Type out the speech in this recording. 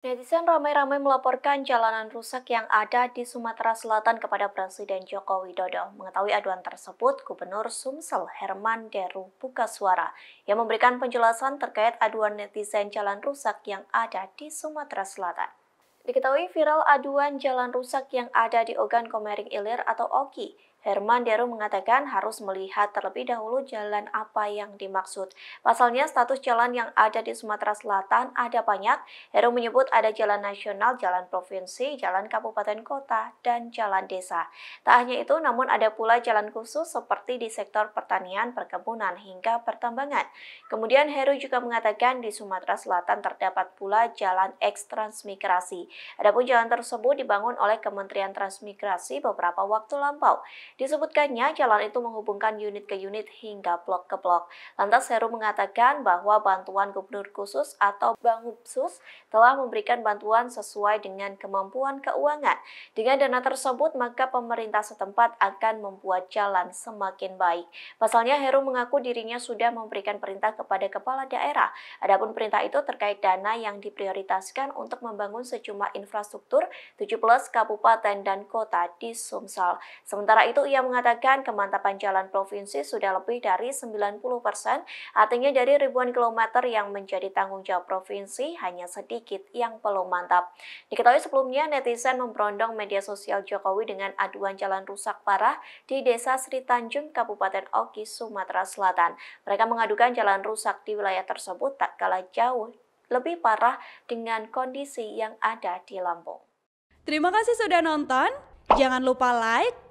Netizen ramai-ramai melaporkan jalanan rusak yang ada di Sumatera Selatan kepada Presiden Joko Widodo. Mengetahui aduan tersebut, Gubernur Sumsel Herman Deru buka suara yang memberikan penjelasan terkait aduan netizen jalan rusak yang ada di Sumatera Selatan. Diketahui viral aduan jalan rusak yang ada di Ogan Komering Ilir atau OKI Herman Deru mengatakan harus melihat terlebih dahulu jalan apa yang dimaksud. Pasalnya status jalan yang ada di Sumatera Selatan ada banyak. Heru menyebut ada jalan nasional, jalan provinsi, jalan kabupaten kota, dan jalan desa. Tak hanya itu, namun ada pula jalan khusus seperti di sektor pertanian, perkebunan, hingga pertambangan. Kemudian Heru juga mengatakan di Sumatera Selatan terdapat pula jalan ekstransmigrasi. Adapun jalan tersebut dibangun oleh Kementerian Transmigrasi beberapa waktu lampau. Disebutkannya jalan itu menghubungkan unit ke unit hingga blok ke blok. Lantas Heru mengatakan bahwa bantuan gubernur khusus atau khusus telah memberikan bantuan sesuai dengan kemampuan keuangan. Dengan dana tersebut, maka pemerintah setempat akan membuat jalan semakin baik. Pasalnya Heru mengaku dirinya sudah memberikan perintah kepada kepala daerah. Adapun perintah itu terkait dana yang diprioritaskan untuk membangun sejumlah infrastruktur 17 kabupaten dan kota di Sumsel. Sementara itu yang mengatakan kemantapan jalan provinsi sudah lebih dari 90 persen, artinya dari ribuan kilometer yang menjadi tanggung jawab provinsi hanya sedikit yang belum mantap. Diketahui sebelumnya netizen memberondong media sosial Jokowi dengan aduan jalan rusak parah di Desa Sri Tanjung, Kabupaten Oki, Sumatera Selatan. Mereka mengadukan jalan rusak di wilayah tersebut tak kalah jauh lebih parah dengan kondisi yang ada di Lampung. Terima kasih sudah nonton. Jangan lupa like,